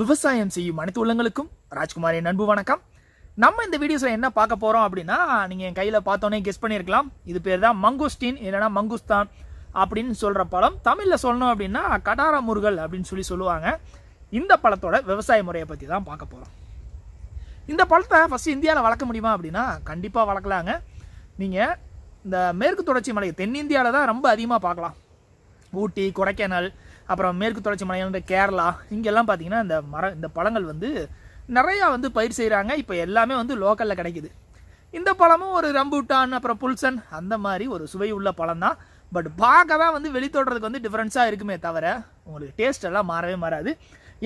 விவசாயம் செய்யும் அனைத்து உள்ளங்களுக்கும் ராஜ்குமாரின் அன்பு வணக்கம் நம்ம இந்த வீடியோஸில் என்ன பார்க்க போகிறோம் அப்படின்னா நீங்கள் என் கையில் பார்த்தோன்னே கெஸ் பண்ணியிருக்கலாம் இது பேர் தான் மங்குஸ்டின் இல்லைன்னா மங்குஸ்தான் அப்படின்னு சொல்கிற பழம் தமிழில் சொல்லணும் அப்படின்னா கடார முருகல் அப்படின்னு சொல்லி சொல்லுவாங்க இந்த பழத்தோட விவசாய முறையை பற்றி தான் பார்க்க போகிறோம் இந்த பழத்தை ஃபஸ்ட்டு இந்தியாவில் வளர்க்க முடியுமா அப்படின்னா கண்டிப்பாக வளர்க்கலாங்க நீங்கள் இந்த மேற்கு தொடர்ச்சி மலை தென்னிந்தியாவில் தான் ரொம்ப அதிகமாக பார்க்கலாம் ஊட்டி கொடைக்கானல் அப்புறம் மேற்கு தொடர்ச்சி மலையான கேரளா இங்கெல்லாம் பார்த்தீங்கன்னா இந்த மர இந்த பழங்கள் வந்து நிறையா வந்து பயிர் செய்கிறாங்க இப்போ எல்லாமே வந்து லோக்கலில் கிடைக்குது இந்த பழமும் ஒரு ரம்பூட்டான் அப்புறம் புல்சன் அந்த மாதிரி ஒரு சுவை உள்ள பழம் தான் பட் பார்க்க தான் வந்து வெளித்தோடுறதுக்கு வந்து டிஃப்ரென்ஸாக இருக்குமே தவிர உங்களுக்கு டேஸ்ட் எல்லாம் மாறவே மாறாது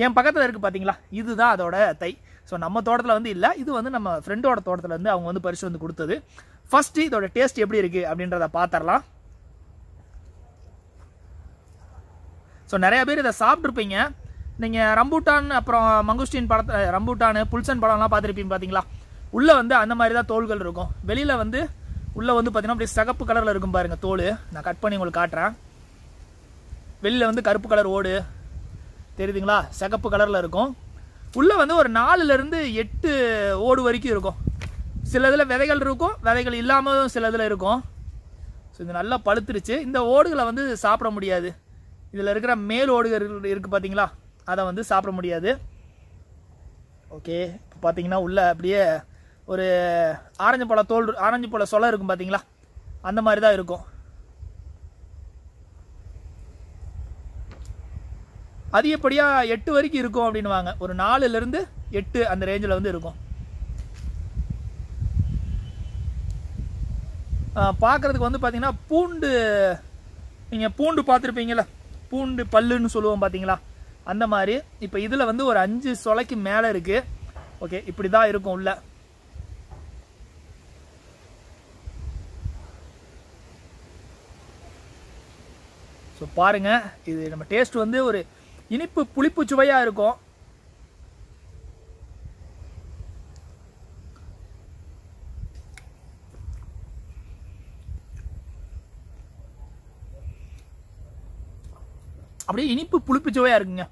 என் பக்கத்தில் இருக்குது பார்த்தீங்களா இதுதான் அதோட தை ஸோ நம்ம தோட்டத்தில் வந்து இல்லை இது வந்து நம்ம ஃப்ரெண்டோட தோட்டத்தில் வந்து அவங்க வந்து பரிசு வந்து கொடுத்தது ஃபஸ்ட்டு இதோட டேஸ்ட் எப்படி இருக்குது அப்படின்றத பார்த்துடலாம் ஸோ நிறைய பேர் இதை சாப்பிட்ருப்பீங்க நீங்கள் ரம்பூட்டான் அப்புறம் மங்குஸ்டின் படத்தை ரம்பூட்டான் புல்சன் படம்லாம் பார்த்துருப்பீங்க பார்த்தீங்களா உள்ளே வந்து அந்த மாதிரி தான் தோள்கள் இருக்கும் வெளியில் வந்து உள்ளே வந்து பார்த்தீங்கன்னா அப்படியே சகப்பு கலரில் இருக்கும் பாருங்கள் தோல் நான் கட் பண்ணி உங்களுக்கு காட்டுறேன் வெளியில் வந்து கருப்பு கலர் ஓடு தெரியுதுங்களா சகப்பு கலரில் இருக்கும் உள்ளே வந்து ஒரு நாலுலேருந்து எட்டு ஓடு வரைக்கும் இருக்கும் சில இதில் விதைகள் இருக்கும் விதைகள் இல்லாமல் சில இதில் இருக்கும் ஸோ இது நல்லா பழுத்துருச்சு இந்த ஓடுகளை வந்து சாப்பிட முடியாது இதில் இருக்கிற மேல் ஓடுகள் இருக்குது பார்த்தீங்களா அதை வந்து சாப்பிட முடியாது ஓகே இப்போ பார்த்தீங்கன்னா உள்ளே அப்படியே ஒரு ஆரஞ்சு பழ தோல் ஆரஞ்சு பழ சொல இருக்கும் பார்த்தீங்களா அந்த மாதிரி தான் இருக்கும் அதிகப்படியாக எட்டு வரைக்கும் இருக்கும் அப்படின்வாங்க ஒரு நாலுலேருந்து எட்டு அந்த ரேஞ்சில் வந்து இருக்கும் பார்க்குறதுக்கு வந்து பார்த்தீங்கன்னா பூண்டு நீங்கள் பூண்டு பார்த்துருப்பீங்களா பூண்டு பல்லுன்னு சொல்லுவோம் பார்த்தீங்களா அந்த மாதிரி இப்போ இதில் வந்து ஒரு அஞ்சு சொலைக்கு மேலே இருக்குது ஓகே இப்படி தான் இருக்கும் உள்ள ஸோ பாருங்க இது நம்ம டேஸ்ட் வந்து ஒரு இனிப்பு புளிப்பு சுவையாக இருக்கும் அப்படியே இனிப்பு புளிப்பு சுவையாக இருக்குங்க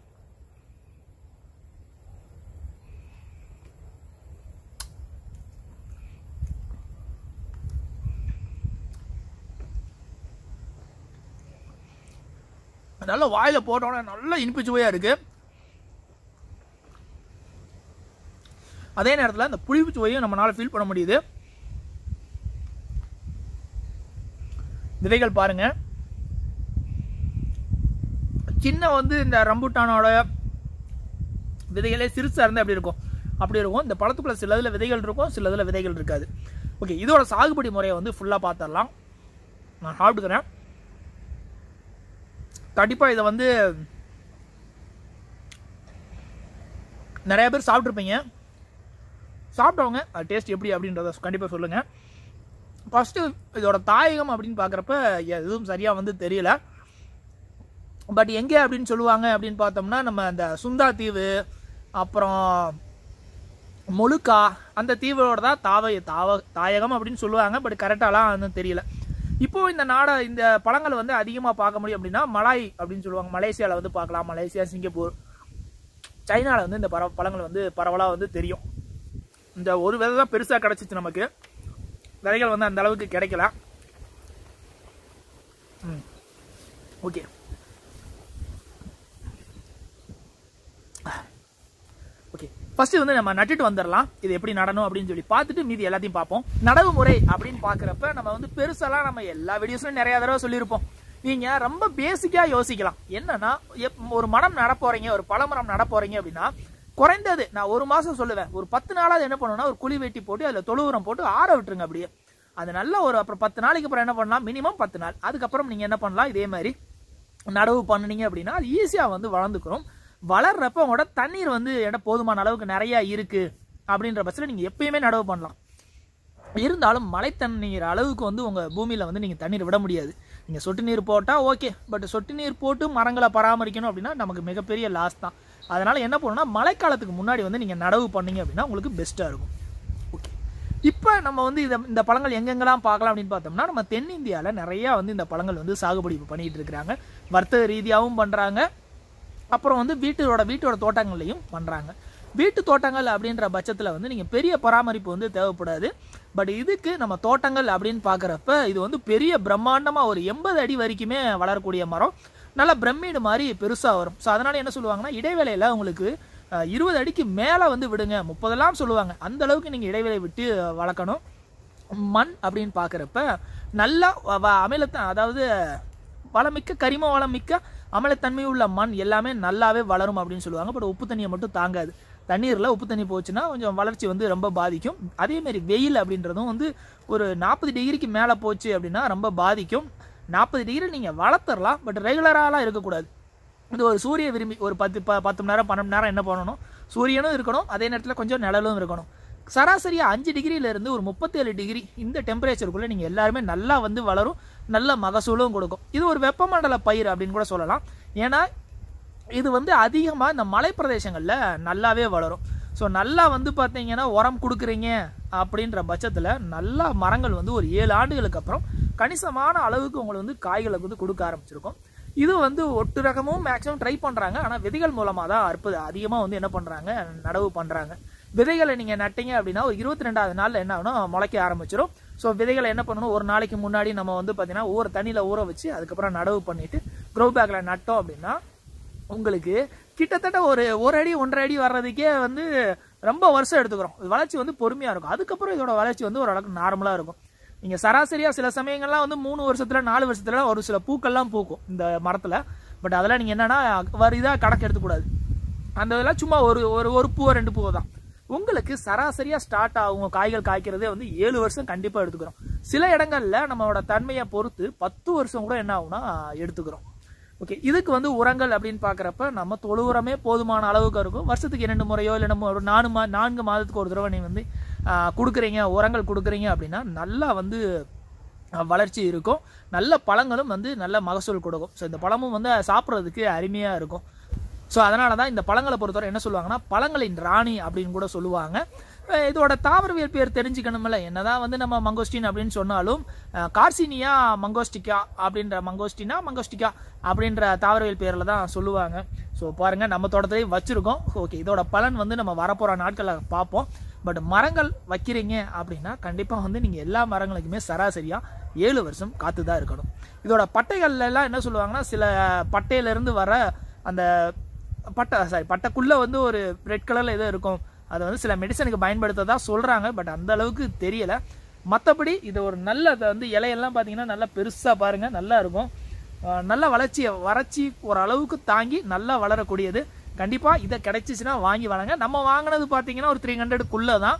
நல்ல வாயில் போட்டோன்னே நல்ல இனிப்பு சுவையாக இருக்கு அதே நேரத்தில் அந்த புளிப்பு சுவையும் நம்மளால ஃபீல் பண்ண முடியுது விதைகள் பாருங்கள் சின்ன வந்து இந்த ரம்புட்டானோட விதைகளே சிறுசாக இருந்தால் எப்படி இருக்கும் அப்படி இருக்கும் இந்த பழத்துக்குள்ள சிலதில் விதைகள் இருக்கும் சிலதில் விதைகள் இருக்காது ஓகே இதோட சாகுபடி முறையை வந்து ஃபுல்லாக பார்த்துடலாம் நான் சாப்பிட்டுக்கிறேன் கண்டிப்பாக இதை வந்து நிறைய பேர் சாப்பிட்ருப்பீங்க சாப்பிட்டவங்க அது டேஸ்ட் எப்படி அப்படின்றத கண்டிப்பாக சொல்லுங்கள் ஃபஸ்ட்டு இதோட தாயகம் அப்படின்னு பார்க்குறப்ப எதுவும் சரியாக வந்து தெரியல பட் எங்கே அப்படின்னு சொல்லுவாங்க அப்படின்னு பார்த்தோம்னா நம்ம அந்த சுந்தா தீவு அப்புறம் முழுக்கா அந்த தீவோட தான் தாவ தாவ தாயகம் அப்படின்னு சொல்லுவாங்க பட் கரெக்டாலாம் ஒன்றும் தெரியல இப்போது இந்த நாட இந்த பழங்கள் வந்து அதிகமாக பார்க்க முடியும் அப்படின்னா மலாய் அப்படின்னு சொல்லுவாங்க மலேசியாவில் வந்து பார்க்கலாம் மலேசியா சிங்கப்பூர் சைனாவில் வந்து இந்த பர பழங்கள் வந்து பரவலாக வந்து தெரியும் இந்த ஒரு விதை தான் பெருசாக கிடச்சிச்சு நமக்கு விதைகள் வந்து அந்த அளவுக்கு கிடைக்கல ஓகே ஃபர்ஸ்ட் வந்து நம்ம நட்டுட்டு வந்துடலாம் இது எப்படி நடணும் அப்படின்னு சொல்லி பார்த்துட்டு மீதி எல்லாத்தையும் பார்ப்போம் நடவு முறை அப்படின்னு பாக்குறப்ப நம்ம வந்து பெருசெல்லாம் நம்ம எல்லா வீடியோஸ்லயும் நிறைய தடவை சொல்லியிருப்போம் நீங்க ரொம்ப பேசிக்கா யோசிக்கலாம் என்னன்னா ஒரு மரம் நடப்போறீங்க ஒரு பழமரம் நடப்போறீங்க அப்படின்னா குறைந்தது நான் ஒரு மாசம் சொல்லுவேன் ஒரு பத்து நாளாவது என்ன பண்ணணும்னா ஒரு குழி வெட்டி போட்டு அதுல தொழு உரம் போட்டு ஆற விட்டுருங்க அப்படியே அது நல்ல ஒரு அப்புறம் பத்து நாளைக்கு அப்புறம் என்ன பண்ணலாம் மினிமம் பத்து நாள் அதுக்கப்புறம் நீங்க என்ன பண்ணலாம் இதே மாதிரி நடவு பண்ணினீங்க அப்படின்னா அது ஈஸியாக வந்து வளர்ந்துக்கிறோம் வளர்றப்ப உங்களோட தண்ணீர் வந்து என்ன போதுமான அளவுக்கு நிறையா இருக்குது அப்படின்ற பட்சத்தில் நீங்கள் எப்பயுமே நடவு பண்ணலாம் இருந்தாலும் மழை தண்ணீர் அளவுக்கு வந்து உங்கள் பூமியில் வந்து நீங்கள் தண்ணீர் விட முடியாது நீங்கள் சொட்டு நீர் போட்டால் ஓகே பட் சொட்டு நீர் போட்டு மரங்களை பராமரிக்கணும் அப்படின்னா நமக்கு மிகப்பெரிய லாஸ் தான் அதனால் என்ன பண்ணணும்னா மழைக்காலத்துக்கு முன்னாடி வந்து நீங்கள் நடவு பண்ணீங்க அப்படின்னா உங்களுக்கு பெஸ்ட்டாக இருக்கும் ஓகே இப்போ நம்ம வந்து இதை இந்த பழங்கள் எங்கெங்கெல்லாம் பார்க்கலாம் அப்படின்னு பார்த்தோம்னா நம்ம தென்னிந்தியாவில் நிறையா வந்து இந்த பழங்கள் வந்து சாகுபடி பண்ணிகிட்டு இருக்கிறாங்க வர்த்தக ரீதியாகவும் பண்ணுறாங்க அப்புறம் வந்து வீட்டோட வீட்டோட தோட்டங்கள்லையும் பண்ணுறாங்க வீட்டு தோட்டங்கள் அப்படின்ற பட்சத்தில் வந்து நீங்கள் பெரிய பராமரிப்பு வந்து தேவைப்படாது பட் இதுக்கு நம்ம தோட்டங்கள் அப்படின்னு பார்க்குறப்ப இது வந்து பெரிய பிரம்மாண்டமாக ஒரு எண்பது அடி வரைக்குமே வளரக்கூடிய மரம் நல்லா பிரம்மீடு மாதிரி பெருசாக வரும் ஸோ அதனால் என்ன சொல்லுவாங்கன்னா இடைவேளையில் உங்களுக்கு இருபது அடிக்கு மேலே வந்து விடுங்க முப்பதெல்லாம் சொல்லுவாங்க அந்த அளவுக்கு நீங்கள் இடைவேளை விட்டு வளர்க்கணும் மண் அப்படின்னு பார்க்குறப்ப நல்லா அமிலத்தை அதாவது வளமிக்க கரிம வளமிக்க அமலத்தன்மை உள்ள மண் எல்லாமே நல்லாவே வளரும் அப்படின்னு சொல்லுவாங்க பட் உப்பு தண்ணியை மட்டும் தாங்காது தண்ணீரில் உப்பு தண்ணி போச்சுன்னா கொஞ்சம் வளர்ச்சி வந்து ரொம்ப பாதிக்கும் அதேமாரி வெயில் அப்படின்றதும் வந்து ஒரு நாற்பது டிகிரிக்கு மேலே போச்சு அப்படின்னா ரொம்ப பாதிக்கும் நாற்பது டிகிரி நீங்கள் வளர்த்துடலாம் பட் ரெகுலராகலாம் இருக்கக்கூடாது இது ஒரு சூரிய விரும்பி ஒரு பத்து ப பத்து மணி நேரம் பன்னெண்டு நேரம் என்ன பண்ணணும் சூரியனும் இருக்கணும் அதே நேரத்தில் கொஞ்சம் நிழலும் இருக்கணும் சராசரியாக அஞ்சு டிகிரியிலேருந்து ஒரு முப்பத்தேழு டிகிரி இந்த டெம்பரேச்சருக்குள்ளே நீங்கள் எல்லாருமே நல்லா வந்து வளரும் நல்ல மகசூலும் கொடுக்கும் இது ஒரு வெப்பமண்டல பயிர் அப்படின்னு கூட சொல்லலாம் ஏன்னா இது வந்து அதிகமாக இந்த மலைப்பிரதேசங்களில் நல்லாவே வளரும் ஸோ நல்லா வந்து பார்த்தீங்கன்னா உரம் கொடுக்குறீங்க அப்படின்ற பட்சத்தில் நல்லா மரங்கள் வந்து ஒரு ஏழு ஆண்டுகளுக்கு அப்புறம் கணிசமான அளவுக்கு உங்களுக்கு வந்து காய்களை வந்து கொடுக்க ஆரம்பிச்சிருக்கும் இது வந்து ஒட்டு ரகமும் மேக்ஸிமம் ட்ரை பண்ணுறாங்க ஆனால் விதைகள் மூலமாக தான் அற்புத அதிகமாக வந்து என்ன பண்ணுறாங்க நடவு பண்ணுறாங்க விதைகளை நீங்கள் நட்டீங்க அப்படின்னா ஒரு இருபத்தி ரெண்டாவது நாளில் என்ன ஆகணும் முளைக்க ஆரம்பிச்சிடும் ஸோ விதைகளை என்ன பண்ணணும் ஒரு நாளைக்கு முன்னாடி நம்ம வந்து பார்த்தீங்கன்னா ஊற தண்ணியில் ஊற வச்சு அதுக்கப்புறம் நடவு பண்ணிவிட்டு க்ரோ பேக்கில் நட்டோம் அப்படின்னா உங்களுக்கு கிட்டத்தட்ட ஒரு ஒரு அடி ஒன்றரை அடி வர்றதுக்கே வந்து ரொம்ப வருஷம் எடுத்துக்கிறோம் வளர்ச்சி வந்து பொறுமையாக இருக்கும் அதுக்கப்புறம் இதோட வளர்ச்சி வந்து ஓரளவுக்கு நார்மலாக இருக்கும் நீங்கள் சராசரியாக சில சமயங்கள்லாம் வந்து மூணு வருஷத்தில் நாலு வருஷத்துல ஒரு சில பூக்கள்லாம் பூக்கும் இந்த மரத்தில் பட் அதெல்லாம் நீங்கள் என்னென்னா வரிதாக கணக்கு எடுத்துக்கூடாது அந்த இதெல்லாம் சும்மா ஒரு ஒரு ஒரு பூவோ ரெண்டு பூவை தான் உங்களுக்கு சராசரியாக ஸ்டார்ட் ஆகும் காய்கள் காய்க்கிறதே வந்து ஏழு வருஷம் கண்டிப்பாக எடுத்துக்கிறோம் சில இடங்களில் நம்மளோட தன்மையை பொறுத்து பத்து வருஷம் கூட என்ன ஆகும்னா எடுத்துக்கிறோம் ஓகே இதுக்கு வந்து உரங்கள் அப்படின்னு பார்க்குறப்ப நம்ம தொழு உரமே போதுமான அளவுக்கு இருக்கும் வருஷத்துக்கு இரண்டு முறையோ இல்லை நம்ம ஒரு நாலு மா நான்கு மாதத்துக்கு ஒரு தடவை நீ வந்து கொடுக்குறீங்க உரங்கள் கொடுக்குறீங்க அப்படின்னா நல்லா வந்து வளர்ச்சி இருக்கும் நல்ல பழங்களும் வந்து நல்ல மகசூல் கொடுக்கும் ஸோ இந்த பழமும் வந்து சாப்பிட்றதுக்கு அருமையாக இருக்கும் ஸோ அதனால தான் இந்த பழங்களை பொறுத்தவரை என்ன சொல்லுவாங்கன்னா பழங்களின் ராணி அப்படின்னு கூட சொல்லுவாங்க இதோட தாவரவியல் பேர் தெரிஞ்சுக்கணும்ல என்னதான் வந்து நம்ம மங்கோஸ்டின் அப்படின்னு சொன்னாலும் கார்சினியா மங்கோஸ்டிகா அப்படின்ற மங்கோஸ்டினா மங்கோஸ்டிகா அப்படின்ற தாவரவியல் பேரில் தான் சொல்லுவாங்க ஸோ பாருங்கள் நம்ம தோட்டத்திலேயே வச்சுருக்கோம் ஓகே இதோட பலன் வந்து நம்ம வரப்போகிற நாட்களில் பார்ப்போம் பட் மரங்கள் வைக்கிறீங்க அப்படின்னா கண்டிப்பாக வந்து நீங்கள் எல்லா மரங்களுக்குமே சராசரியாக ஏழு வருஷம் காத்து தான் இருக்கணும் இதோட பட்டைகள்லாம் என்ன சொல்லுவாங்கன்னா சில பட்டையிலேருந்து வர அந்த பட்டை சாரி பட்டைக்குள்ளே வந்து ஒரு ரெட் கலரில் எதோ இருக்கும் அதை வந்து சில மெடிசனுக்கு பயன்படுத்ததாக சொல்கிறாங்க பட் அந்த அளவுக்கு தெரியலை மற்றபடி இது ஒரு நல்ல அதை வந்து இலையெல்லாம் பார்த்தீங்கன்னா நல்லா பெருசாக பாருங்கள் நல்லா இருக்கும் நல்ல வளர்ச்சியை வறட்சி ஓரளவுக்கு தாங்கி நல்லா வளரக்கூடியது கண்டிப்பாக இதை கிடைச்சிச்சுன்னா வாங்கி வளங்க நம்ம வாங்கினது பார்த்தீங்கன்னா ஒரு த்ரீ ஹண்ட்ரடுக்குள்ளே தான்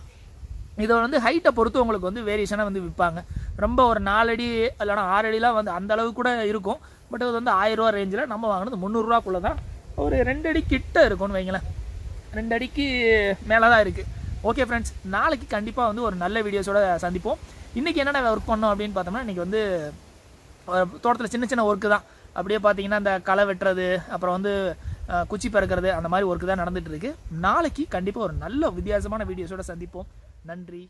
இதை வந்து ஹைட்டை பொறுத்து உங்களுக்கு வந்து வேரியேஷனாக வந்து விற்பாங்க ரொம்ப ஒரு நாலடி இல்லைனா ஆறடிலாம் வந்து அந்த அளவுக்கு கூட இருக்கும் பட் அது வந்து ரூபா ரேஞ்சில் நம்ம வாங்கினது முந்நூறுரூவாக்குள்ளே தான் ஒரு ரெண்டு அடி கிட்ட இருக்கும்னு வைங்களேன் ரெண்டு அடிக்கு மேலே தான் இருக்குது ஓகே ஃப்ரெண்ட்ஸ் நாளைக்கு கண்டிப்பாக வந்து ஒரு நல்ல வீடியோஸோட சந்திப்போம் இன்றைக்கி என்னென்ன ஒர்க் பண்ணோம் அப்படின்னு பார்த்தோம்னா இன்றைக்கி வந்து தோட்டத்தில் சின்ன சின்ன ஒர்க்கு தான் அப்படியே பார்த்தீங்கன்னா அந்த களை வெட்டுறது அப்புறம் வந்து குச்சி பறக்கிறது அந்த மாதிரி ஒர்க்கு தான் நடந்துகிட்ருக்கு நாளைக்கு கண்டிப்பாக ஒரு நல்ல வித்தியாசமான வீடியோஸோட சந்திப்போம் நன்றி